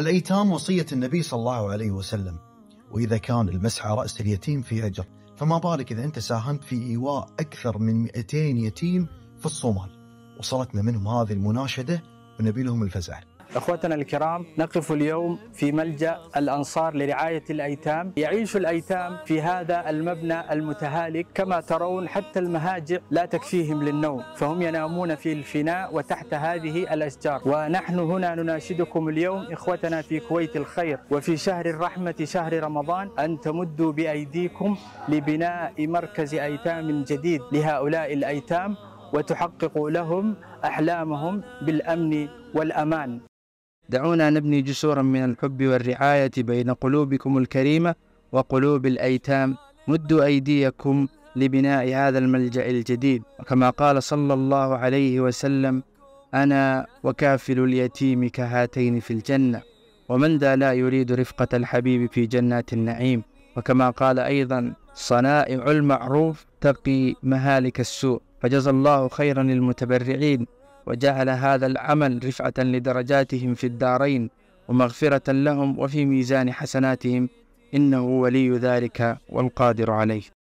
الأيتام وصية النبي صلى الله عليه وسلم وإذا كان المسح على رأس اليتيم في أجر فما بالك إذا أنت ساهمت في إيواء أكثر من 200 يتيم في الصومال وصلتنا منهم هذه المناشدة ونبي لهم الفزع اخوتنا الكرام نقف اليوم في ملجا الانصار لرعايه الايتام، يعيش الايتام في هذا المبنى المتهالك كما ترون حتى المهاجع لا تكفيهم للنوم، فهم ينامون في الفناء وتحت هذه الاشجار، ونحن هنا نناشدكم اليوم اخوتنا في كويت الخير وفي شهر الرحمه شهر رمضان ان تمدوا بايديكم لبناء مركز ايتام جديد لهؤلاء الايتام وتحقق لهم احلامهم بالامن والامان دعونا نبني جسورا من الحب والرعاية بين قلوبكم الكريمة وقلوب الأيتام مدوا أيديكم لبناء هذا الملجأ الجديد وكما قال صلى الله عليه وسلم أنا وكافل اليتيم كهاتين في الجنة ومن ذا لا يريد رفقة الحبيب في جنات النعيم وكما قال أيضا صنائع المعروف تقي مهالك السوء فجزى الله خيرا للمتبرعين وجعل هذا العمل رفعة لدرجاتهم في الدارين ومغفرة لهم وفي ميزان حسناتهم إنه ولي ذلك والقادر عليه